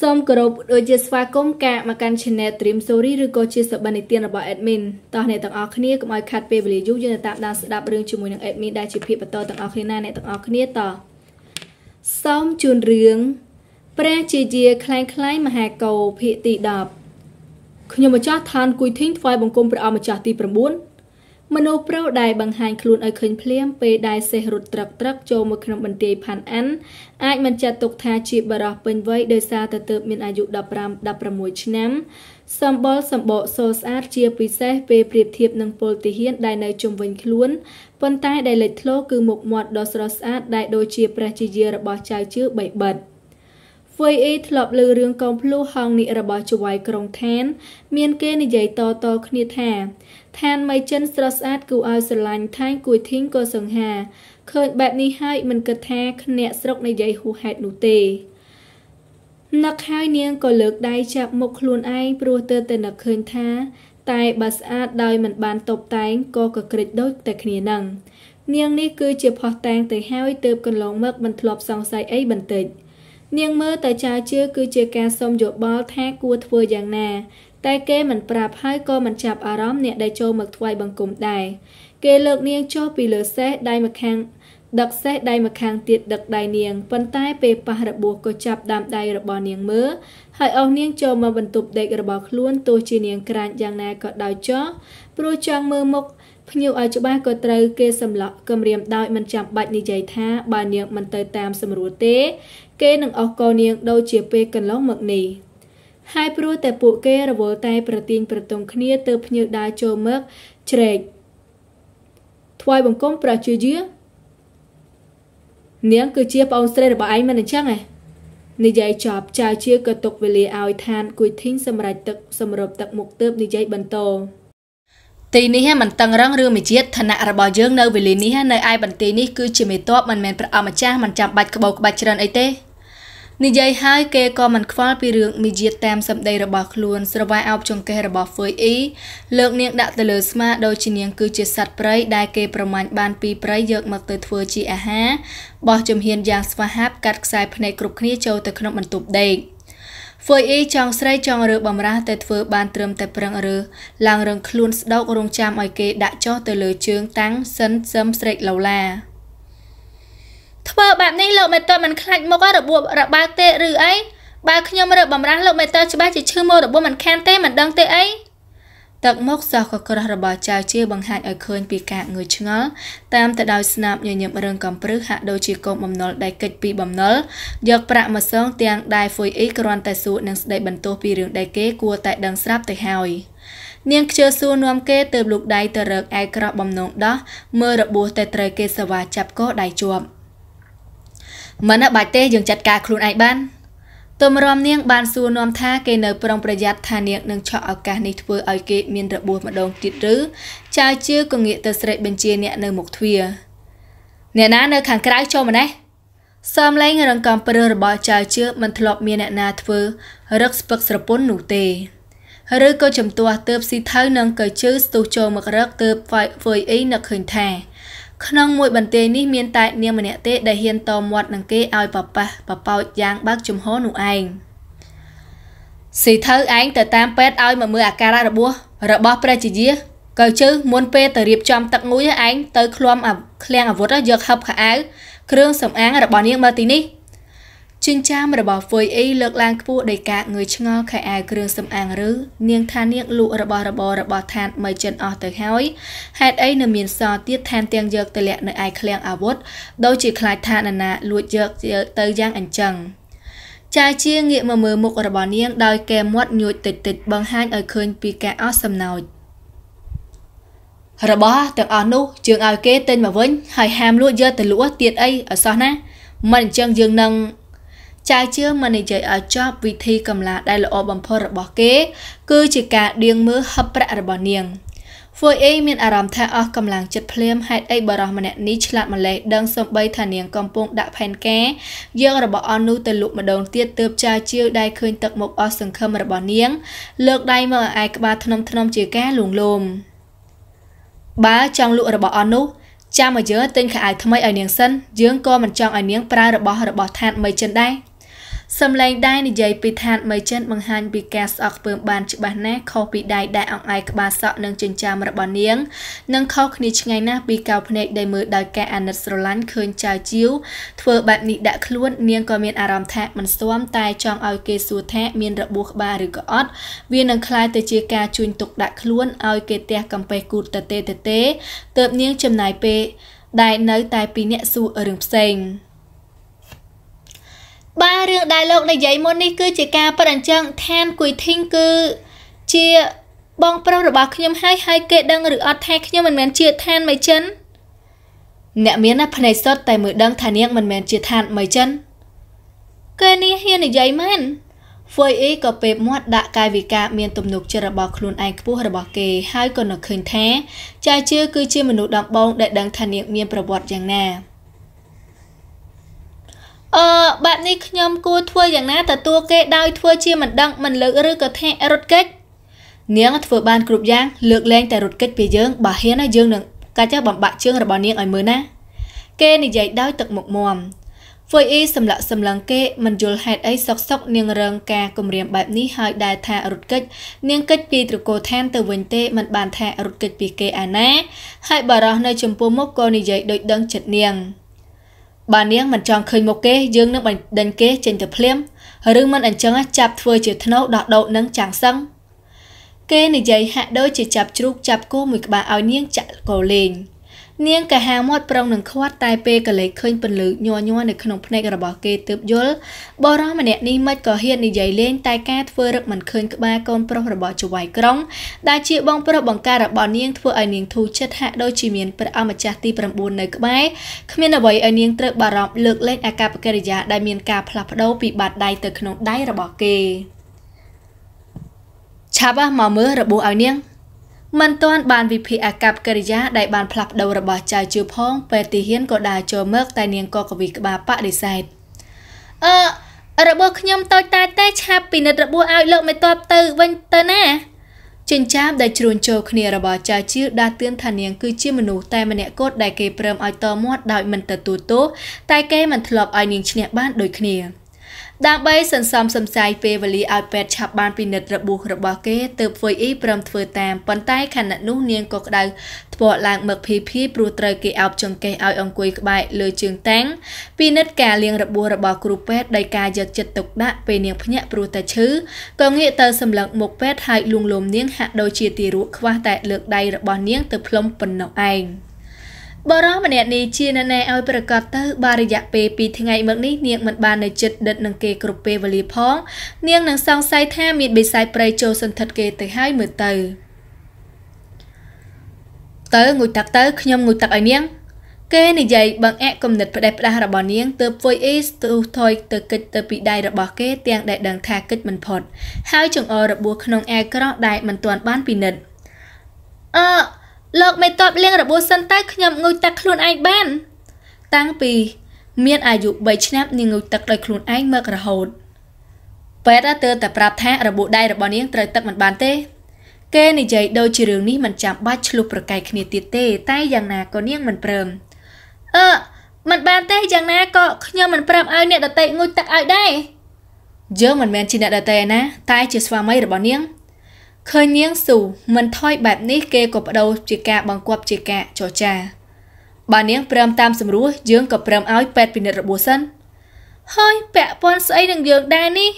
សូមគោរពដូចជាស្វាគមន៍ការមកកាន់ Channel Dream Story ឬក៏ជាសបិននិទានរបស់ Admin តោះអ្នកទាំងអស់គ្នាកុំឲ្យខាត់ពេលវេលាយូរយើងតាមដានស្ដាប់រឿងជាមួយនឹង Admin ដែលជាភាពបន្តទាំងអស់គ្នាណាអ្នកទាំងអស់គ្នាតោះសូមជូនរឿងព្រះជាជាខ្លាំងខ្លាយមហាកោភាគទី10ខ្ញុំម្ចាស់ឋានគួយធីងថ្វាយបង្គំព្រះអង្គម្ចាស់ទី9មនុស្សប្រុសដែលបង្ហាញខ្លួនឲ្យឃើញភ្លាមពេលដែលសេះរត់ត្រឹកត្រឹកចូលមកក្នុងបន្ទាយផាន់អាន់អាចមិនចាត់ទុកថាជាបរិះពេញវ័យដោយសារតែទើបមានអាយុ15 16ឆ្នាំសម្បល់សម្បកសស្អាតជាពិសេសពេលប្រៀបធៀបនឹងពលទាហានដែលនៅជុំវិញខ្លួនប៉ុន្តែដែលលេចធ្លោគឺមុខមាត់ដ៏ស្រស់ស្អាតដែលដូចជាព្រះជាយារបស់ចៅជឿបីបិទ្ធវៃអេធ្លាប់លើរឿងកងភ្លុះហងនេះរបស់ចវាយក្រុងឋានមានគេនិយាយតតគ្នាថាឋានមីចិនស្រស់ស្អាតគួរឲ្យស្រឡាញ់ថែងគួយធីងក៏សង្ហាឃើញបែបនេះហើយមិនគិតថាភ្នាក់ស្រុកនិយាយហួសហេតុនោះទេនឹកហើយនាងក៏លើកដៃចាប់មុខខ្លួនឯងព្រោះទើបតែនឹកឃើញថាតែបើស្អាតដោយមិនបានតុបតែងក៏កក្រិចដូចតែគ្នានឹងនាងនេះគឺជាផោះតាងទៅហើយទើបកន្លងមកមិនធ្លាប់សង្ស័យអីបន្តិចនាងមើលតែចៅជឿគឺជាការសុំយោបល់ថាគួរធ្វើយ៉ាងណាតែគេមិនប្រាប់ហើយក៏មិនចាប់អារម្មណ៍អ្នកដែលចូលមកថ្វាយបង្គំដែរគេលើកនាងចុះពីលើសេះដៃម្ខាងដឹកសេះដៃម្ខាងទៀតដឹកដៃនាងប៉ុន្តែ ពេលប៉ះរបួសក៏ចាប់ដាំដៃរបស់នាងមើលហើយអស់នាងចូលមកបន្ទប់ដេករបស់ខ្លួនទោះជានាងក្រាញយ៉ាងណាក៏ដោយចោះព្រោះចង់មើលមុខភ្ញៀវឲ្យច្បាស់ក៏ត្រូវគេសម្លក់គម្រាមដោយមិនចាំបាច់និយាយថាបើនាងមិនទៅតាមសម្រួលទេ គេនឹងអស់កោនាងដូចជាពេលកន្លងមកនេះហើយព្រោះតែពួកគេរវល់តែ ប្រទៀងប្រទងគ្នាទើបភ្ញៀវដើរចូលមកជ្រែកថ្វាយបង្គំព្រះជាយានាងគឺជាប្អូនស្រីរបស់ឯងមិនអញ្ចឹងឯងនិយាយចប់ចៅជាក៏ទុកវេលាឲ្យឋានគួយធីងសម្រេចទឹកសម្របទឹកមុខទើបនិយាយបន្តទីនេះមិនតឹងរឹងឬមួយជាតិឋានៈរបស់យើងនៅវេលានេះនៅឯបន្ទាយនេះគឺជាមេតបមិនមែនព្រះអម្ចាស់មិនចាំបាច់ក្បោក្បាច់ច្រើនអីទេនិយាយហើយគេក៏មិនខ្វល់ពីរឿងមីជាតិតាមសម្ដីរបស់ខ្លួនស្រវាយអោបចង្កេះរបស់ហ្វឺយអ៊ីលើកនាងដាក់ទៅលើស្មាដោយជានាងគឺជាសត្វព្រៃដែលគេប្រមាញ់បានពីព្រៃយកមកទៅធ្វើជាអាហារបោះជំហានយ៉ាងស្វាហាប់កាត់ខ្សែភ្នែកគ្រប់គ្នាចូលទៅក្នុងបន្ទប់ដេកហ្វឺយអ៊ីចង់ស្រីចង់រើបំរាស់តែធ្វើបានត្រឹមតែប្រឹងរើឡើងរឹងខ្លួនស្ដោករងចាំឲ្យគេដាក់ចោះទៅលើជើងតាំងសិនសឹមស្រេកឡូឡាធ្វើបែបនេះលោកមេតើមិនខ្លាចមុខរបួសរបើកទេឬអីបើខ្ញុំរើបំរាស់លោកមេតើច្បាស់ជាឈឺមករបួសមិនខានទេមិនដឹងទេអីទឹកមុខសោះក៏ក្រោះរបស់ចៅជាបង្ហាញឲ្យឃើញពីការងឿឆ្ងល់តាមទៅដោយស្នាមញញឹមរឹងកំព្រឹសហាក់ដូចជាកូនបំណុលដែលកិច្ចពីបំណុលយកប្រាក់មកសងទាំងដែរហ្វុយអ៊ីគ្រាន់តែសួរនឹងស្ដីបន្ទោសពីរឿងដែលគេគួរតែដឹងស្រាប់ទៅហើយនាងខ្ជិលសួរនាំគេទៅលោកដៃទៅរើកឯក្រោះបំណងដោះមើលរបួសតែត្រូវគេសវ៉ាចាប់កោដៃជាប់មិនបាច់ទេយើងចាត់ការខ្លួនឯងបានទំរំនាងបាន សួរនាំថា គេនៅប្រុងប្រយ័ត្នថានាងនឹងឆក់ឱកាសនេះធ្វើឲ្យគេមានរបួសម្ដងទៀតឬចៅជឿក៏ងាកទៅស្រែកបញ្ជាអ្នកនៅមុខទ្វារអ្នកណានៅ ខាងក្រៅចូលមកណេះសំឡេងរង្កំព្រឹសរបស់ចៅជឿមិនធ្លាប់មានអ្នកណាធ្វើរឹកស្ពឹកស្រពន់នោះទេឬក៏ចំទាស់ទើបស៊ីថៅនឹងកើជឺស្ទុះចូលមករកទើបហ្វាយអ៊ីនឹកឃើញថាក្នុងមួយបន្ទាយនេះមានតែនាងម្នាក់ទេដែលហ៊ានតមាត់នឹងគេឲ្យប៉ប៉ះប៉ប៉ោចយ៉ាងបើកចំហនោះឯងស៊ីទៅឯងទៅតាមពេទ្យឲ្យមកមើលអាការៈរបួសរបស់ព្រះជាយាកៅជើមុនពេលទៅរៀបចំទឹកងូយឯងទៅឃ្លាំឃ្លាំងអាវុធយកហឹបខោអាវគ្រឿងសម្អាងរបស់នាងមកទីនេះចិញ្ចាមរបស់ Fui E លើកឡើងខ្ពស់ដោយការងើយឆ្ងល់ខែអាវគ្រឿងសម្អាងឬនាង ថានាងលក់របស់របររបស់ឋានមីចិនអស់ទៅហើយហេតុអីនៅមានសល់ទៀតឋានទាំងយកទៅលាក់នៅឯឃ្លាំងអាវុធដោយជាខ្លាចថានរណាលួចយកទៅយ៉ាងអញ្ចឹងចាយជាងាកមកមើលមុខរបស់នាងដោយកែមាត់ញួចតិចតិចបង្ហាញឲ្យឃើញពីការអស់សំណោចរបស់ទាំងអស់នោះជើងឲ្យគេទិញមកវិញ ហើយហាមលួចយកទៅលក់ទៀតអីអសោះណាមិនអញ្ចឹងយើងនឹងចៅជឿមិននិយាយឲ្យចប់វិធីកម្លាដែលល្អបំផុតរបស់គេ គឺជាការដៀងមើលហឹបប្រាក់របស់នាងហ្វួយអេមានអារម្មណ៍ថាអស់កម្លាំងចិត្តភ្លាមហេតុអីបរោះម្នាក់នេះឆ្លាតម្លេះដឹងសំបីថានាងកំពុងដាក់ផែនការយើងរបស់អននោះទៅលុកម្ដងទៀតទើបចៅជឿដែលឃើញទឹកមុខអស់សង្ឃឹមរបស់នាង លើកដៃមកឯក្បាលធ្នំធ្នំជាការលួងលោមបើចង់លក់របស់អននោះចាំមកយើងទិញខោអាវថ្មីឲ្យនាងសិនយើងក៏មិនចង់ឲ្យនាងប្រើរបស់របស់ថាតមីចិនដែរសំឡេងដែលនិយាយពីឋានមេចិនបង្ហាញពីការស្អប់ខ្ពើមបានច្បាស់ណាស់ខុសពីដៃដែលអង្អែលក្បាលសក់និងចិញ្ចាមរបស់នាងនិងខុសគ្នាឆ្ងាយណាស់ពីកៅភ្នែកដែលមើលដោយការអាណិតស្រឡាញ់ឃើញចៅជីវធ្វើបែបនេះដាក់ខ្លួននាងក៏មានអារម្មណ៍ថាមិនស្ទាន់តែចង់ឲ្យគេសួរថាមានរបួសក្បាលឬក៏អត់វានឹងคล้ายទៅជាការជួញទុកដាក់ខ្លួនឲ្យគេទះកំពេះគូតតេតេទើបនាងចំណាយពេលដែលនៅតែពីអ្នកសួររឿងផ្សេង។បើរឿងដែលលោកនិយាយមុននេះគឺជាការប៉ិនអញ្ចឹងឋានគួយធីងគឺជាបងប្រុសរបស់ខ្ញុំហើយហើយគេដឹងឬអត់ថាខ្ញុំមិនមែនជាឋានមីចិនអ្នកមានណាភ្នែកសុទ្ធតែមើលដឹងថានាងមិនមែនជាឋានមីចិនគេនេះហ៊ាននិយាយមែនហ្វុយអ៊ីក៏ពេបមាត់ដាក់កាយវិការមានទំនុកចិត្តរបស់ខ្លួនឯងខ្ពស់របស់គេហើយក៏នឹកឃើញថាចៅជឿគឺជាមនុស្សដំបងដែលដឹងថានាងមានប្រវត្តិយ៉ាងណាអឺបែបនេះខ្ញុំគួរធ្វើយ៉ាងណាទទួលគេដោយធ្វើជាមិនដឹងមិនលើកឬក៏ថារត់គេចនាងធ្វើបានគ្រប់យ៉ាងលើកលែងតែរត់គេចពីយើងបើហ៊ានហើយយើងនឹងកាច់បំបាក់ជើងរបស់នាងឲ្យមើលណា គេនិយាយដោយទឹកមុខមាំហ្វុយអ៊ីសម្លាក់សម្លឹងគេមិនយល់ហេតុអីសុកសុកនាងរងការគំរាមបែបនេះហើយដែលថារត់គេចនាងគេចពីត្រកោឋានទៅវិញទេមិនបានថារត់គេចពីគេឯណា ហើយបារោះនៅចំពោះមុខក៏និយាយដូចដឹងចិត្តនាងបើនាងមិនចង់ឃើញមុខគេយើងនឹងបណ្ដេញគេចេញទៅភ្លាមឬមិនអញ្ចឹងចាប់ធ្វើជាធ្នូដោះដូរនឹងចាំងសឹងគេនិយាយហាក់ដូចជាចាប់ជ្រូកចាប់គោមួយក្បាលឲ្យនាងចាក់កោលេង។នាងកាហាមាត់ប្រុងនឹងខ្វាត់តែពេលកលេចឃើញពន្លឺញ័រញ័រនៅក្នុងភ្នែករបស់គេទើបយល់បរិមម្នាក់នេះមិនក៏ហ៊ាននិយាយលេងតែការធ្វើរឹកមិនឃើញក្បាលកូនប្រុសរបស់ចៅវាយក្រុងដែលជាបងប្រុសបង្ការរបស់នាងធ្វើឲ្យនាងធូរចិត្តហាក់ដូចជាមានព្រះអម្ចាស់ទី9នៅក្បែរគ្មានអ្វីឲ្យនាងត្រូវបារម្ភលើកលែងអាកប្បកិរិយាដែលមានការផ្លាស់ប្ដូរពីបាតដៃទៅក្នុងដៃរបស់គេឆាប់មកមើលរបួសឲ្យនាងមិនទាន់បានវិភាគអាកប្បកិរិយាដែលបានផ្លាស់ប្ដូររបស់ចៅជឿផងពេលទីហ៊ានក៏ដើរចូលមកតែនាងក៏កវីក្បាលបដិសេធអឺរបួសខ្ញុំតូចតាចតែឆាប់ពិនិត្យរបួសឲ្យលោកមេតបទៅវិញទៅណាចិញ្ចាមដែលជ្រួនចូលគ្នារបស់ចៅជឿដាស់តឿនថានាងគឺជាមនុស្សតែម្នាក់គត់ដែលគេព្រមឲ្យតមាត់ដោយមិនទទួលទោសតែគេមិនធ្លាប់ឲ្យនាងឈ្នះបានដូចគ្នា។ដើម្បីសន្សំសំចៃពេលវេលាឲ្យពេទ្យឆាប់បានពិនិត្យរបួសរបស់គេទើបហ្វុយអ៊ីព្រមធ្វើតាមប៉ុន្តែខណៈនោះនាងក៏ក្តៅធ្ពាក់ឡើងមឹកភីភីព្រោះត្រូវគេអោបចង្កេះឲ្យអង្គុយក្បែរលើជើងតាំងពិនិត្យការលាងរបួសរបស់គ្រូពេទ្យដោយការយកចិត្តទុកដាក់ពេលនាងភ្ញាក់ព្រោះតែឈឺក៏ងាកទៅសម្លឹងមុខពេទ្យហើយលួងលោមនាងហាក់ដូចជាទីរក់ខ្វះតែលើកដៃរបស់នាងទៅផ្លុំប៉ុណ្ណោះឯង។បរោះម្នាក់នេះជាណែឲ្យប្រកាសទៅបារយៈពេល2ថ្ងៃមកនេះនាងមិនបាននៅចិត្តដិតនឹងគេគ្រប់ពេលវេលាផងនាងនឹងសង្ស័យថាមានបិសាយប្រៃចូលសន្ធិដ្ឋគេទៅហើយមើលទៅទៅងូចទឹកទៅខ្ញុំងូចទឹកឲ្យនាង គេនិយាយបង្អាក់គំនិតផ្ដេសផ្ដាសរបស់នាងទើបធ្វើអ៊ីស្ទុះថយទៅគិតទៅពីដៃរបស់គេទាំងដែលដឹងថាគិតមិនផុតហើយចង្អុលរបួសក្នុងអាក្រោះដែលមិនទាន់បានពិនិត្យអឺលោកមិនតបលៀងរបួសសិនតើខ្ញុំងូតទឹកខ្លួនឯងបានតាំងពី មាន អាយុ3ឆ្នាំនាងងូតទឹកដោយខ្លួនឯងមករហូតពេទ្យទើបតែប្រាប់ថារបួសដៃរបស់នាង ត្រូវទឹកមិនបានទេ គេនិយាយដូចជារឿងនេះមិនចាំបាច់ឆ្លុះប្រកែកគ្នាទៀតទេ តែយ៉ាងណាក៏នាងមិនព្រមអឺមិនបានទេយ៉ាងណាក៏ខ្ញុំមិនប្រាប់ឲ្យអ្នកដតេងូតទឹកឲ្យដែរយើងមិនមែនជាអ្នកដតេណា តែជាស្វាមីរបស់នាងឃើញនាងស៊ូមិនថយបែបនេះគេក៏បដូរជាការបង្គាប់ជាការចរចាបើនាងព្រមតាមសម្រួលយើងក៏ព្រមឲ្យពេទ្យពិនិត្យរបួសសិនហើយពាក់ព័ន្ធស្អីនឹងយើងដែរនេះ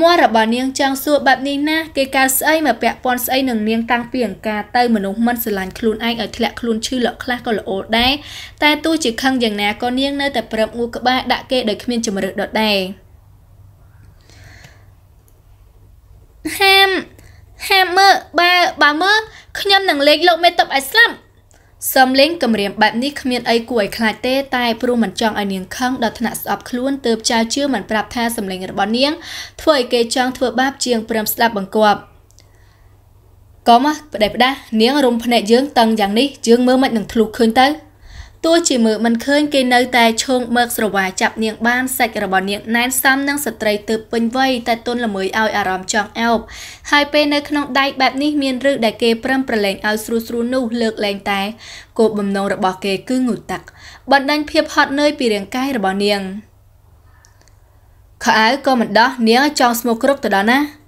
មាត់របស់នាងចង់សួរបែបនេះណាគេកៅស្អីមកពាក់ព័ន្ធស្អីនឹងនាងតាំងពីអង្ការទៅមនុស្សមិនស្រឡាញ់ខ្លួនឯងឲ្យធ្លាក់ខ្លួនឈឺលក់ខ្លះក៏ល្អដែរតែទោះជាខឹងយ៉ាងណាក៏នាងនៅតែប្រាប់ងូក្បាលដាក់គេដោយគ្មានជំរឿនដដែលហាមហាមមើលបើបើមើលខ្ញុំនឹងលេងលោកមេតុបឲ្យស្លាប់សំលេងគំរាមបែបនេះគ្មានអីគួរឲ្យខ្លាចទេតែព្រោះមិនចង់ឲ្យនាងខឹងដល់ថ្នាក់ស្អប់ខ្លួនទើបចៅជឿមិនប្រាប់ថាសំលេងរបស់នាងធ្វើឲ្យគេចង់ធ្វើបាបជាងព្រមស្ដាប់បង្គាប់កុំប្តេះផ្ដាស់នាងរុំភ្នែកយើងតឹងយ៉ាងនេះយើងមើលមិននឹងធ្លុះឃើញទៅទោះជាមើលមិនឃើញគេនៅតែឈោងមើកស្រវាចាប់នាងបានសាច់របស់នាងណែនសាំនិងស្ត្រីទើបពេញវ័យតែទុនល្មើយឲ្យអារម្មណ៍ចង់អោបហើយពេលនៅក្នុងដៃបែបនេះមានឬដែលគេប្រឹងប្រឡែងឲ្យស្រួលស្រួលនោះលើកលែងតែគោលបំណងរបស់គេគឺងូតទឹកបណ្ដាញភាពហត់នឿយពីរាងកាយរបស់នាងខោអាវក៏មិនដោះនាងចង់ស្មោកគ្រប់ទៅដល់ណា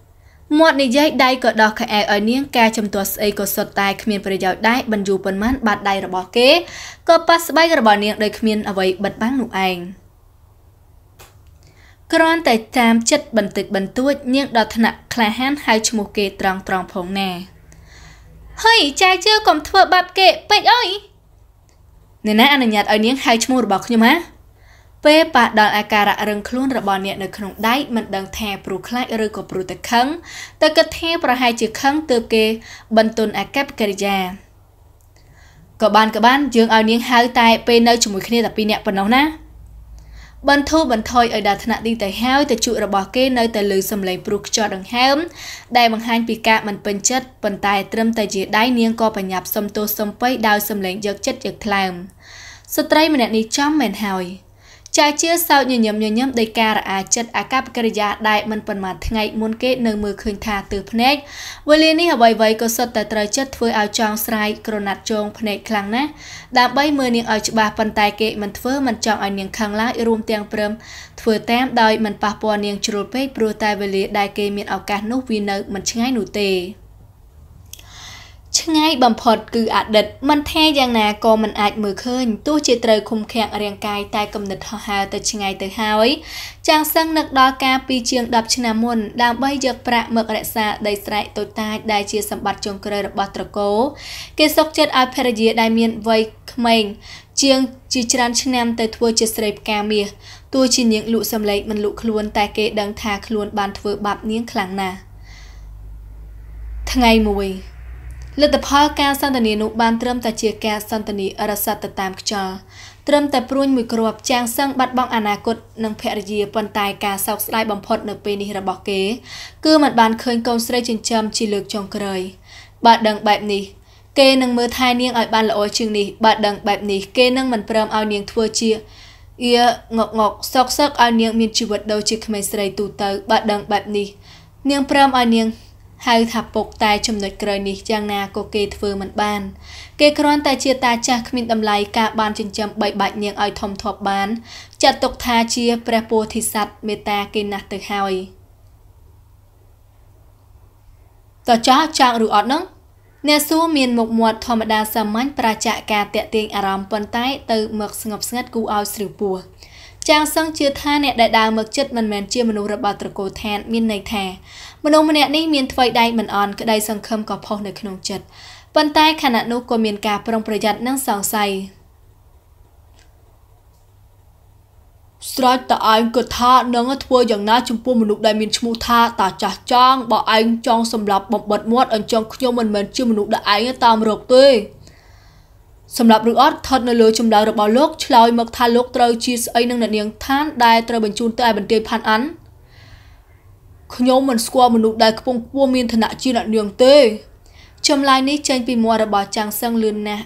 មាត់និយាយដៃក៏ដោះខែអែឲ្យនាងការចំទាស់ស្អីក៏សុទ្ធតែគ្មានប្រយោជន៍ដែរបញ្យូប៉ុន្មានបាត់ដៃរបស់គេក៏ប៉ះស្បែករបស់នាងដោយគ្មានអ្វីបិទបាំងនោះឯងគ្រាន់តែតាមចិត្តបន្តិចបន្តួចនាងដល់ថ្នាក់ក្លាហានហៅឈ្មោះគេត្រង់ត្រង់ផងណាហុយចៅជឿកុំធ្វើបាបគេពេកអើយអ្នកណាអនុញ្ញាតឲ្យនាងហៅឈ្មោះរបស់ខ្ញុំហ៎ពេលប៉ះដល់អាការៈរឹងខ្លួនរបស់អ្នកនៅក្នុងដៃមិនដឹងថាព្រោះខ្លាចឬក៏ព្រោះតែខឹងតែគិតថាប្រហែលជាខឹងទើបគេបន្ទន់អាកប្បកិរិយាក៏បានក៏បានយើងឲ្យនាងហៅតែ ពេលនៅជាមួយគ្នាតែពីរនាក់ប៉ុណ្ណោះណាបន្ធូរបន្ថយឲ្យដល់ថ្នាក់ទីទៅហើយទៅជក់របស់គេនៅតែលើសំឡេងព្រុសខ្យល់ដង្ហើមដែលបង្ហាញពីការមិនពេញចិត្តប៉ុន្តែ ត្រឹមតែជាដៃនាងក៏បញ្ញាប់សុំទោសសុំពៃដោយសំឡេងយកចិត្តយកថ្លើមស្ត្រីម្នាក់នេះចំមែនហើយចាជាសោកញញឹមញញឹមដោយការរអាចិត្តអាកប្បកិរិយាដែលមិនប៉ុន្មានថ្ងៃមុនគេនៅមើលឃើញថាទើភ្នែកវេលានេះអ្វីៗក៏សុទ្ធតែត្រូវចិត្តធ្វើឲ្យចងស្រាយក្រណាត់ចងភ្នែកខ្លាំងណាស់ដើម្បីមើលនាងឲ្យច្បាស់ប៉ុន្តែគេមិនធ្វើមិនចង់ឲ្យនាងខឹងឡើយរួមទាំងព្រមធ្វើតាមដោយមិនប៉ះពាល់នាងជ្រុលពេកព្រោះតែវេលាដែលគេមានឱកាសនោះវានៅមិនឆ្ងាយនោះទេឆ្ងាយបំផុតគឺអតីតមិនថាយ៉ាងណាក៏មិនអាច មើលឃើញទោះជាត្រូវឃុំឃាំងរាងកាយតែគំនិតហោះហើរទៅឆ្ងាយទៅហើយ ចាងសឹងនឹកដល់ការពីជាង10ឆ្នាំមុនដើម្បីយកប្រាក់មករក្សាដីស្រែតូចតាចដែលជាសម្បត្តិចុងក្រោយរបស់ត្រកូលគេសុកចិត្តឲ្យភរិយាដែលមានវ័យក្មេងជាងជាច្រើន ឆ្នាំទៅធ្វើជាស្រីផ្កាមាសទោះជានាងលក់សម្លេចមិនលក់ខ្លួនតែគេដឹងថាខ្លួន បានធ្វើបាបនាងខ្លាំងណាស់ថ្ងៃមួយលទ្ធផលការសន្ទនានោះបានត្រឹមតែជាការសន្ទនារស័តទៅតាមខ្យល់ត្រឹមតែព្រួញមួយគ្រាប់ចាងសឹងបាត់បង់អនាគតនិងភរិយាប៉ុន្តែការសោកស្ដាយបំផុតនៅពេលនេះរបស់គេគឺมันបានឃើញកូនស្រីចិញ្ចឹមជាលើកចុងក្រោយបើដឹងបែបនេះគេនឹងមើលថែនាងឲ្យបានល្អជាងនេះបើដឹងបែបនេះគេនឹងមិនព្រមឲ្យនាងធ្វើជាអៀងកងកសោកសឹកឲ្យនាងមានជីវិតដូចជាក្មេងស្រីទូទៅបើដឹងបែបនេះ នាងព្រមឲ្យនាងហៅថាពុកតែចំណុចក្រោយនេះយ៉ាងណាក៏គេធ្វើមិនបាន គេគ្រាន់តែជាតាចាស់គ្មានតម្លៃការបានចិញ្ចឹមបីបាច់នាងឲ្យធំធាប់បាន ចាត់ទុក ថាជាព្រះពោធិសត្វមេត្តាគេណាស់ទៅហើយតើចាស់ចាក់ឬអត់នឹងអ្នកសួរមានមុខមាត់ធម្មតាសាមញ្ញប្រាចាក់ការតាក់ទាញអារម្មណ៍ប៉ុន្តែទៅមកស្ងប់ស្ងាត់គូឲ្យស្រីពោះចាងសឹងជឿថាអ្នកដែលដើរមកចិត្តមិនមែនជាមនុស្សរបស់ត្រកូលឋានមានន័យថាមនុស្សម្នាក់នេះមានថ្វីដៃមិនអន់ក្តីសង្ឃឹមក៏ផុសនៅក្នុងចិត្តប៉ុន្តែខណៈនោះក៏មាន ការប្រុងប្រយ័ត្ននិងសង្ស័យស្រាច់តឯងគិតថានឹងធ្វើយ៉ាងណាចំពោះមនុស្សដែលមានឈ្មោះថាតាចាស់ចង់បើឯងចង់សម្លាប់បំបិតមាត់អញ្ចឹងខ្ញុំមិនមែនជាមនុស្សដែលឯងតាមរកទេសម្រាប់ឬអត់ថត់នៅលើចម្លើយរបស់លោកឆ្លើយមកថាលោកត្រូវជាស្អីនឹងអ្នកនាងឋានដែលត្រូវបញ្ជូនទៅឯបន្ទាយផាន់អាន់ខ្ញុំមិនស្គាល់មនុស្សដែលខ្ពង់ខ្ពស់មានឋានៈជាអ្នកនាងទេចម្លើយនេះចេញពីមាត់របស់ចាងសឹងលឿនណាស់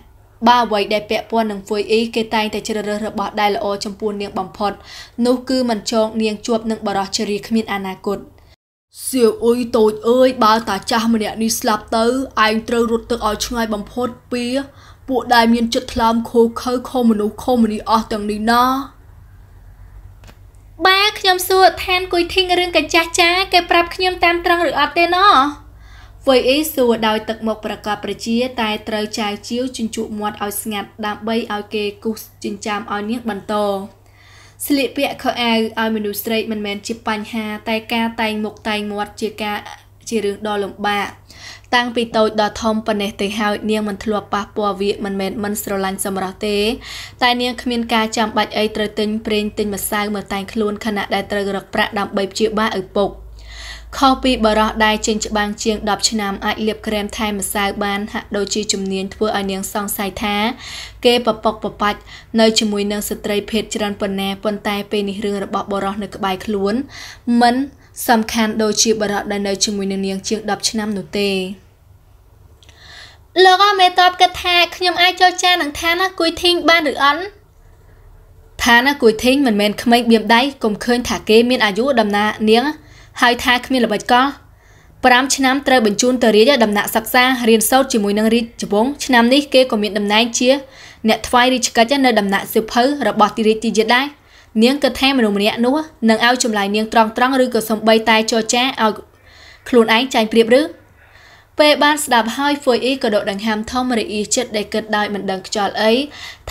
បើអ្វីដែលពាក់ព័ន្ធនឹងហ្វួយអ៊ីគេតែងតែជ្រើសរើសរបស់ដែលល្អចំពោះនាងបំផុតនោះគឺមិនចងនាងជាប់នឹងបរោះជរីគ្មានអនាគតសៀវអ៊ុយតូចអើយបើតាចាស់ម្នាក់នេះស្លាប់ទៅឯងត្រូវរត់ទឹកឲ្យឆ្ងាយបំផុតពីពួកដែលមានចិត្តថ្លើមខូខើខុសមនុស្សខុសមនីអស់ទាំងនេះណាបាខ្ញុំសួរឋានគួយធីងរឿងកាចាស់ចាគេប្រាប់ខ្ញុំ តាមត្រង់ឬអត់ទេណោះវៃអ៊ីសួរដោយទឹកមុខប្រកបប្រជា តែត្រូវចៅជាវជញ្ជក់មាត់ឲ្យស្ងាត់ ដើម្បីឲ្យគេគូសចិញ្ចាមឲ្យនាងបន្តស្លៀកពាក់ខោអាវឲ្យមនុស្សស្រី មិនមែនជាបញ្ហា តែការតែងមុខតែងមាត់ជាការជារឿងដ៏លំបាកតាំងពីតូចដល់ធំប៉ុណ្ណេះទៅហើយនាងមិនធ្លាប់ប៉ះពាល់វាមិនមែនមិនស្រឡាញ់សម្រស់ទេតែនាងគ្មានការចាំបាច់អីត្រូវទិញប្រេងទិញម្សៅមកតែងខ្លួនខណៈដែលត្រូវរកប្រាក់ដើម្បីព្យាបាលឪពុក។ខុសពីបរោះដែលចេញច្បាំងជាង10ឆ្នាំអាចលាបក្រែមថែមម្សៅបានហាក់ដូចជាជំនាញធ្វើឲ្យនាងសង្ស័យថា គេពពកពបាច់នៅជាមួយនឹងស្ត្រីភេទច្រើនប៉ុណ្ណាប៉ុន្តែពេលនេះរឿងរបស់បរោះនៅក្បែរខ្លួនមិនសំខាន់ដូចជាបរិបទដែលនៅជាមួយនឹងនាង ជាង10ឆ្នាំនោះទេលោកអមេតបគិតថាខ្ញុំអាចចរចានឹងថាណាគួយធីងបានឬអត់ថាណាគួយធីងមិនមែនក្មេងបៀមដៃកុំឃើញថាគេមាន អាយុដំណា នាងហើយថាគ្មានល្បិចកោះ5ឆ្នាំត្រូវបញ្ជូនទៅរាជដំណាក់សិក្សារៀនសូត្រជាមួយនឹងរាជវង្សឆ្នាំនេះគេក៏មានតំណែងជាអ្នកថ្វាយរាជកិច្ចនៅដំណាក់សិភៅរបស់ទីរាជទីយាដែរនាងគិតថាមនុស្សម្នាក់នោះនឹងឲ្យចម្លើយនាងត្រង់ត្រង់ឬក៏សំបីតែចរចាឲ្យខ្លួនឯងចាញ់ប្រៀបឬពេលបានស្ដាប់ហើយហ្វួយអ៊ីក៏ដកដង្ហើមធំរីអ៊ីចិត្តដែលគិតដោយមិនដឹងខ្យល់អី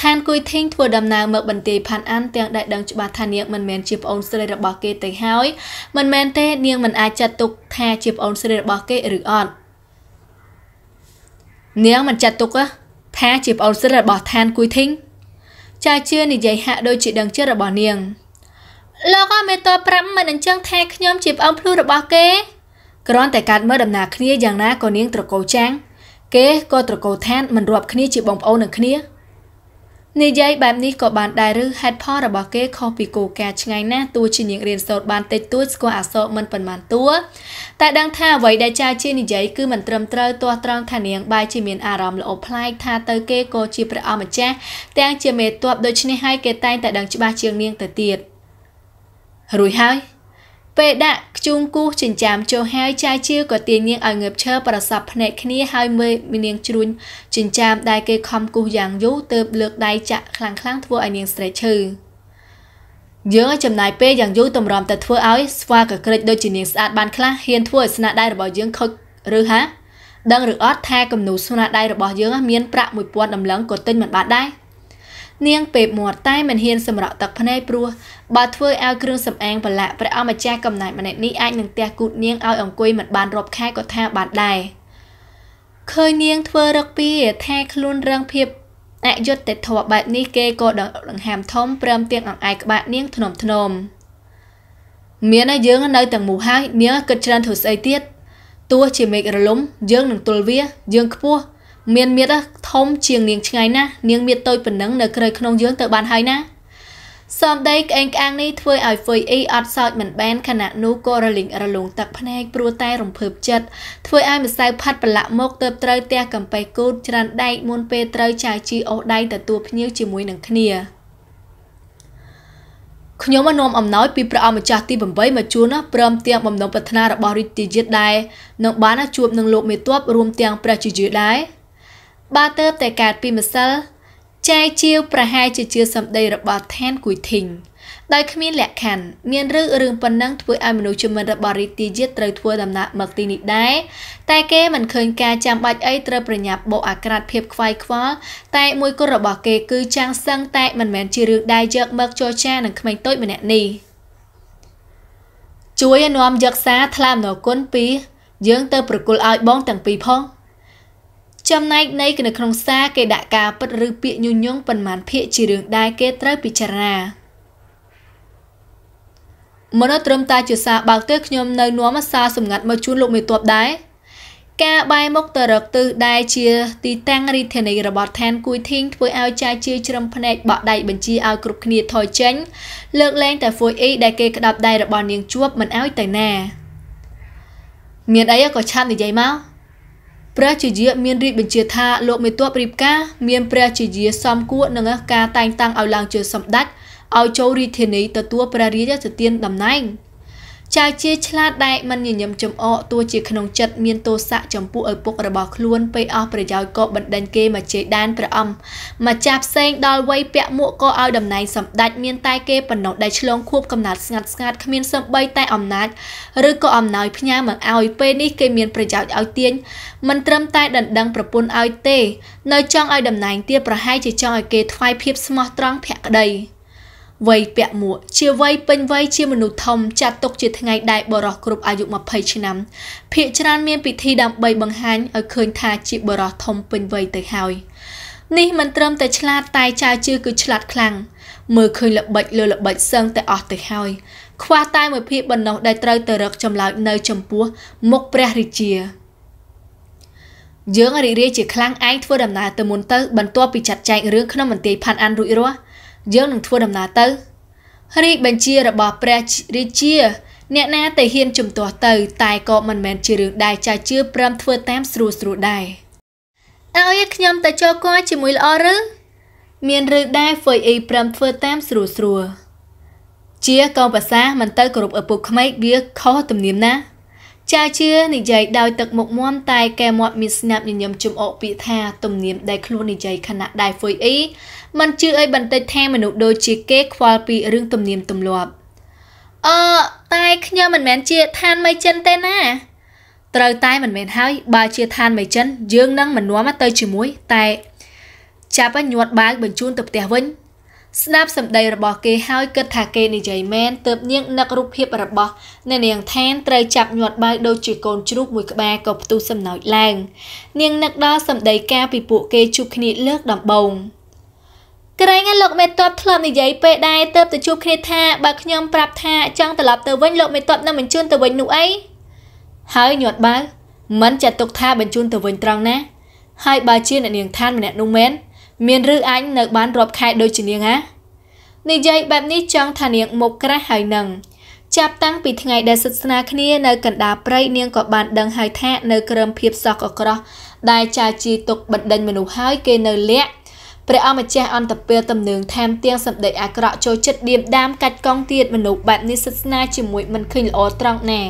ឋានគួយធីងធ្វើដំណើរមកបន្ទាយផាន់អានទាំងដែលដឹងច្បាស់ថានាងមិនមែនជាប្អូនស្រីរបស់គេទៅហើយមិនមែនទេ នាងមិនអាចចាត់ទុកថាជាប្អូនស្រីរបស់គេឬអត់នាងមិនចាត់ទុកថាជាប្អូនស្រីរបស់ឋានគួយធីងទេចាជានិយាយហាក់ដូចជាដឹងចិត្តរបស់នាងលោកអមេតប្រាប់មិនអញ្ចឹងថាខ្ញុំជាប្អូនភ្លុះរបស់គេគ្រាន់តែកាត់មើលដំណើរគ្នាយ៉ាងណាក៏នាងត្រកោចាំងគេក៏ត្រកោឋានមិនរាប់គ្នាជាបងប្អូននឹងគ្នានិយាយបែបនេះក៏បានដែរឬហេតុផលរបស់គេខុសពីគោលការណ៍ឆ្ងាយណាស់តួជានាងរៀនសូត្របានតិចតួចស្គាល់អក្សរមិនប៉ុន្មានតួតែដឹងថាអ្វីដែលចៅជានិយាយគឺមិនត្រឹមត្រូវទាស់ត្រង់ថានាងបែរជាមានអារម្មណ៍ល្អប្លែកថាទៅគេក៏ជាព្រះអម្ចាស់ទាំងជាមេតបដូច្នេះហើយគេតែងតែដឹងច្បាស់ជាងនាងទៅទៀតរួចហើយពេលដាក់ខ្ជូងគូសចិញ្ចាមចូលហើយចាយជាក៏ទាញនាងឲ្យងើបឈើប្រសពភ្នែកគ្នាហើយមើលនាងជ្រួញចិញ្ចាម ដែលគេខំគូសយ៉ាងយូរទើបលើកដៃចាក់ខ្លាំងៗធ្វើឲ្យនាងស្រែកឈឺយើងចំណាយពេលយ៉ាងយូរតម្រាំតែធ្វើឲ្យស្វាកក្រិចដូចជានាងស្អាតបានខ្លះហ៊ានធ្វើឲ្យស្នាដៃរបស់យើងខុចឬហាដឹងឬអត់ថាគំនូស្នាដៃរបស់យើងមានប្រាក់1000ដំឡឹងក៏ទិញមិនបានដែរនាងពេបមាត់តែមិនហ៊ានសម្រក់ទឹកភ្នែកព្រោះបើធ្វើឲ្យគ្រឿងសម្អាងប្រឡាក់ព្រះអម្ចាស់កំណាចម្នាក់នេះអាចនឹងទះគូតនាងឲ្យអង្គុយមិនបានរាប់ខែក៏ថាបានដែរឃើញនាងធ្វើរឹកពីថាខ្លួនរងភាពអយុត្តិធម៌បែបនេះគេក៏ដង្ហាមធំព្រមទាំងអង្អែក្បាលនាងធ្នមធ្នមមានតែយើងនៅទាំងមូលហើយនាងគិតច្រើនធ្វើស្អីទៀតទោះជាមេឃរលំយើងនឹងទល់វាយើងខ្ពស់មានមៀតធំជាងនាងឆ្ងាយណាស់នាងមៀតតូចប៉ុណ្ណឹងនៅក្រៃក្នុងយើងទៅបានហើយណាសនដេក្អេងក្អាងនេះធ្វើឲ្យហ្វុយអ៊ីអត់សោចមិនបានខណៈនោះក៏រលីងរលងទឹកភ្នែកព្រោះតែ រំភើបចិត្តធ្វើឲ្យម្សៅផាត់ប្រឡាក់មកទៅត្រូវផ្ទះកំប៉ៃគូតច្រានដែកមុនពេលត្រូវចៅជីអូសដៃទទួលភ្ញៀវជាមួយនឹងគ្នាខ្ញុំបាននាំអំណោយពីព្រះអង្គម្ចាស់ទី8មកជួនព្រមទាំងបំណងប្រាថ្នារបស់រាជទាយាទដែរនឹងបានជួបនឹងលោកមេតបរួមទាំងព្រះជាយាដែរបើទៅតែកើតពីម្សិលចែកជាវប្រហែលជាជាសម្ដីរបស់ឋាន គួយធីងដោយគ្មានលក្ខខណ្ឌមានឬរឿងប៉ុណ្ណឹងធ្វើឲ្យមនុស្សជំនាន់របស់រីទីជាតិត្រូវធ្វើដំណើរមកទីនេះដែរតែគេមិនឃើញការចាំបាច់អីត្រូវប្រញាប់បោកអាក្រាតភាពខ្វាយខ្វល់តែមួយគត់របស់គេគឺ ចាងសឹងតែមិនមែនជារឿងដែលយកមកចរចានឹងក្មេងតូចម្នាក់នេះជួយឲ្យនាំយកសារថ្លាមនគុណពីរយើង ទៅប្រគល់ឲ្យបងទាំងពីរផង។ចំណែកនៃនៅក្នុងសារគេដាក់ការពិតឬពាក្យញុញងប៉ុន្មានភាគជារឿងដែលគេត្រូវពិចារណាមនុស្សត្រឹមតែជាសារបើកទេខ្ញុំនៅនាំសារសម្ងាត់មកជូនលោកមេតបដែរការបែរមុខទៅរកទិសដែលជា ទីតាំងរាជធានីរបស់ឋានគួយធីងធ្វើឲ្យចាយជាជ្រឹមភ្នែកបាក់ដៃបញ្ជាឲ្យគ្រប់គ្នាថយចេញលើកលែងតែហ្វួយអ៊ីដែលគេក្តាប់ដៃរបស់នាង ជួបមិនឲ្យទៅណាមានអីក៏ឆាប់និយាយមកព្រះជាយាមានរាជបញ្ជាថាលោកមេទ័ពរៀបការមានព្រះជាយាសំគួរនឹងការតែងតាំងឲ្យឡើងជាសម្ដេចឲ្យចូលរាជធានីទទួលព្រះរាជទានតំណែង។ចៅជាឆ្លាតដែលមិនញញឹមចំអកទោះជាក្នុងចិត្តមានទោសៈចំពោះឪពុករបស់ខ្លួនពេលអស់ប្រយោជន៍ក៏បណ្ដេញគេមកជេរដានព្រះអង្គមកចាប់ផ្សេងដល់វ័យពាក់មួកក៏ឲ្យតំណែងសម្ដេចមានតែគេប៉ុណ្ណោះដែលឆ្លងខួបកំណត់ស្ងាត់ស្ងាត់គ្មានសម្បីតែអំណាចឬក៏អំណោយផ្ញើមកឲ្យពេលនេះគេមានប្រយោជន៍ឲ្យទាញមិនត្រឹមតែដណ្ដឹងប្រពន្ធឲ្យទេនៅចង់ឲ្យតំណែងទៀតប្រហែលជាចង់ឲ្យគេថ្វាយភាពស្មោះត្រង់ភក្តីវ័យពាក់មួកជាវ័យពេញវ័យជាមនុស្សធំចាត់ទុកជាថ្ងៃដែរបរោះគ្រប់អាយុ20ឆ្នាំភ ieck ច្រើនមានពិធីដើម្បីបង្ហាញឲ្យឃើញថាជាបរោះធំពេញវ័យទៅហើយនេះមិនត្រឹមតែឆ្លាតតែចៅជឿគឺឆ្លាតខ្លាំងមើលឃើញល្បិចលើល្បិចសឹងតែអស់ទៅហើយខ្វះតែមួយភាពបំណោះដែលត្រូវទៅរកចម្លើយនៅចំពោះមុខព្រះរាជាយើងរីករាយជាខ្លាំងឯងធ្វើដំណើរទៅមុនទៅបន្ទាប់ពីចាត់ចែងរឿងក្នុងមន្ទីរផាន់អានរួចរាល់យើងនឹងធ្វើដំណើរទៅរាជបញ្ជារបស់ព្រះរាជា អ្នកណាតែហ៊ានជំទាស់ទៅ តែក៏មិនមែនជារឿងដែលចៅជឿព្រមធ្វើតាមស្រួលស្រួលដែរឲ្យខ្ញុំទៅចូលគាត់ជាមួយល្អឬមានរឿងដែរហ្វយអ៊ីព្រមធ្វើតាមស្រួលស្រួលជាកោភាសាមិនទៅគោរពឪពុកក្មេកវាខុសទំនៀមណាចាជឿនិយាយដោយទឹកមុខមមតែកែមាត់មានស្នាប់ញញឹមជំអកពាក្យថាទំនៀមដែលខ្លួននិយាយខណៈដែរហ្វុយអ៊ីមិនជឿអីបន្តិចថាមនុស្សដូចជាគេខ្វល់ពីរឿងទំនៀមទម្លាប់អឺតែខ្ញុំមិនមែនជាឋានមីចិនទេណាត្រូវតែមិនមែនហើយបើជាឋានមីចិនយើងនឹងមិននាំទៅជាមួយតែចាប់ញ័តបាវបញ្ជូនទៅផ្ទះវិញស្ដាប់សម្ដីរបស់គេហើយគិតថាគេនិយាយមែនទើបនាងនឹករូបភាពរបស់អ្នកនាងឋានត្រូវចាប់ញាត់បាយដូចជាកូនជ្រូកមួយក្បាលក៏ផ្ទុះសំណោចឡើងនាងនឹកដល់សម្ដីការពីពួកគេជួបគ្នាលើកដំបូងក្រែងលោកមេតបធ្លាប់និយាយពេលដែរទៅទៅជួបគ្នាថាបើខ្ញុំប្រាប់ថាចង់ត្រឡប់ទៅវិញលោកមេតបនឹងបញ្ជូនទៅវិញនោះអីហើយញាត់បើមិនចាត់ទុកថាបញ្ជូនទៅវិញត្រង់ណាហើយបើជាអ្នកនាងឋានម្នាក់នោះមែនមានឬអញនៅបានរាប់ខែដូចជានាងណានិយាយបែបនេះចង់ថានាងមកក្រាស់ហើយនឹងចាប់តាំងពីថ្ងៃដែលសិទ្ធស្នាគ្នានៅកណ្ដាលព្រៃនាងក៏បានដឹងហើយថានៅក្រឹមភាពសោះក៏ក្រោះដែលចាជីទុកបណ្ដិញមនុស្សហើយគេនៅលាក់ព្រះអម្ចាស់អន្តពេលទំនឹងថែមទាំងសម្ដេចអាក្រក់ចូលចិត្តដៀមដាមកាច់កងទៀតមនុស្សបែបនេះសិទ្ធស្នាជាមួយមិនឃើញល្អត្រង់ណា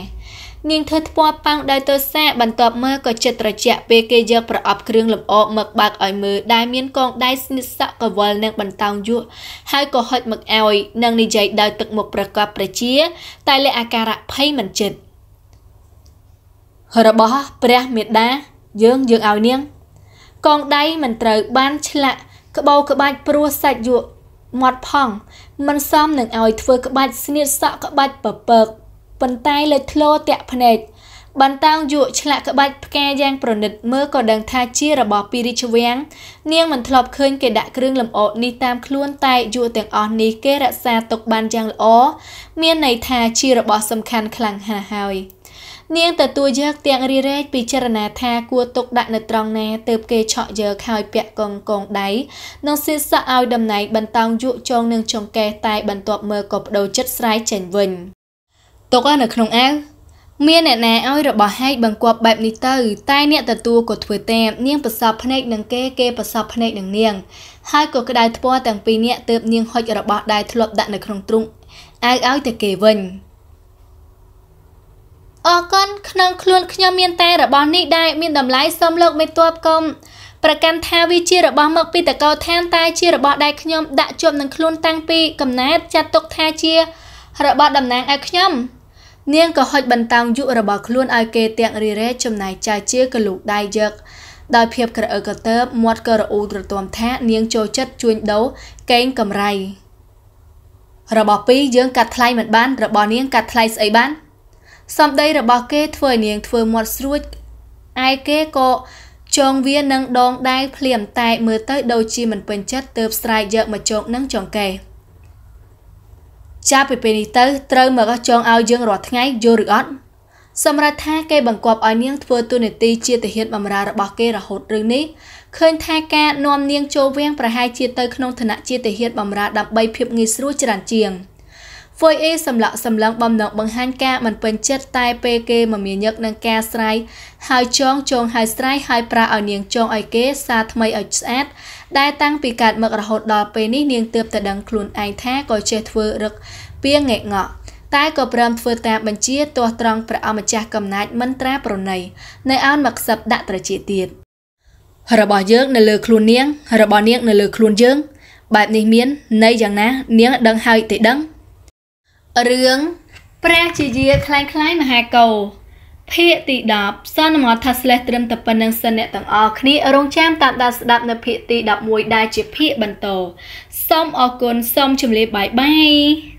នាងធ្វើថ្ពាល់ប៉ោងដោយទោសាបន្ទាប់មកក៏ចិត្តត្រជាក់ពេលគេយកប្រអប់គ្រឿងលម្អមកបើកឲ្យមើលដែលមានកងដៃស្និទ្ធសក់កវលនិងបន្តោងយួរហើយក៏ហុចមកឲ្យនិងនិយាយដោយទឹកមុខប្រកបប្រជាតែលះអាការៈភ័យមិនចិត្តរបស់ព្រះមេដា យើងយើងឲ្យនាងកងដៃមិនត្រូវបានឆ្លាក់ក្បោក្បាច់ព្រោះសាច់យួរមាត់ផង មិនសមនឹងឲ្យធ្វើក្បាច់ស្នៀតសក់ក្បាច់ពពកប៉ុន្តែលេចធ្លោតាក់ភ្នែកបន្តោងយក់ឆ្លាក់ក្បាច់ផ្កាយ៉ាងប្រណិត មើលក៏ដឹងថាជារបស់ពីរិជវាំងនាងមិនធ្លាប់ឃើញគេដាក់គ្រឿងលម្អនេះតាមខ្លួនតែយក់ទាំងអស់នេះគេរក្សាទុកបានយ៉ាងល្អមានន័យថាជារបស់សំខាន់ខ្លាំងណាស់ហើយនាងទទួលយកទាំងរីរែកពិចារណាថាគួរទុកដាក់នៅត្រង់ណាទើបគេឆក់យកហើយពាក់កងកងដៃនិងសៀសសក់ឲ្យតំណែងបន្តោងយក់ចងនឹងចង្កេះតែបន្ទាប់មើលក៏បដូរចិត្តស្រ័យចេញវិញទុកនៅក្នុងអាវមានអ្នកណាឲ្យរបស់ហែកបង្គាប់បែបនេះទៅតែអ្នកទទួលក៏ធ្វើតាមនាងប្រសពភ្នែកនឹងគេគេប្រសពភ្នែកនឹងនាងហើយក៏ក្តៅថ្ពាល់ទាំងពីរនាក់ទើបនាងហុចរបស់ដែលធ្លាប់ដាក់នៅក្នុងទ្រុងអាវឲ្យតែគេវិញអរគុណក្នុងខ្លួនខ្ញុំមានតែរបស់នេះដែលមានតម្លៃសូមលោកមេតបកុំប្រកាន់ថាវាជារបស់មកពីតកោឋានតែជារបស់ដែលខ្ញុំដាក់ជាប់នឹងខ្លួនតាំងពីកំណើតចាត់ទុកថាជារបស់តំណាងឲ្យខ្ញុំ។នាងក៏ហុចបន្តោងយុរបស់ខ្លួនឲ្យគេទាំងរីរ៉េចំណែកចៅជាក៏លូកដៃយកដោយភាពក្រអឺកតើបមាត់ក៏រអ៊ូទ្រទាំថា នាងចូលចិត្តជួញដូរកេងកំរៃរបស់ពីរយើងកាត់ថ្លៃមិនបានរបស់នាងកាត់ថ្លៃស្អីបានសំដីរបស់គេធ្វើឲ្យនាងធ្វើមាត់ស្រួចឯគេក៏ចងវានឹងដងដៃភ្លាមតែមើលទៅដូចជាមិនពេញចិត្តទើបស្រែកយកមកចោកនឹងចង្កេះចាប់ពីពេលនេះទៅត្រូវមកចងឲ្យយើងរាល់ថ្ងៃយល់ឬអត់សម្រាប់ថាគេបង្គាប់ឲ្យនាងធ្វើទូនាទីជាទាហានបម្រើរបស់គេរហូតរឿងនេះឃើញថាការនាំនាងចូលវាំងប្រហែលជាទៅក្នុងឋានៈជាទាហានបម្រើដើម្បីភាពងាយស្រួលច្រើនជាង។ហ្វុយអ៊ីសម្លាក់សម្លឹងបំណងបង្ហាញការមិនពេញចិត្តតែ ពេលគេមមាញឹកនឹងការស្រ័យហើយចងចងហើយស្រ័យហើយប្រាឲ្យនាងចងឲ្យគេសារថ្មីឲ្យស្អាតដែលតាំងពីកើតមករហូតដល់ពេលនេះនាងទើបតែដឹងខ្លួនឯងថាក៏ចេះធ្វើរឹកពីងងាកងាក់តែក៏ព្រមធ្វើតាមបញ្ជាទាស់ត្រង់ព្រះអម្ចាស់កំណាចមិនត្រាប្រណីនៅអោនមកសឹបដាក់ត្រជាទៀតរបស់យើងនៅលើខ្លួននាង របស់នាងនៅលើខ្លួនយើងបែបនេះមានន័យយ៉ាងណា នាងដឹងហើយតែដឹងរឿងព្រះជាយាខ្លាំងខ្លាយមហាកោភាគទី10សន្មតថាស្លេះត្រឹមតែប៉ុណ្្នឹងសិនអ្នកទាំងអស់គ្នារងចាំតាមដានស្ដាប់នៅភាគទី11ដែលជាភាគបន្តសូមអរគុណសូមជម្រាបបាយបាយ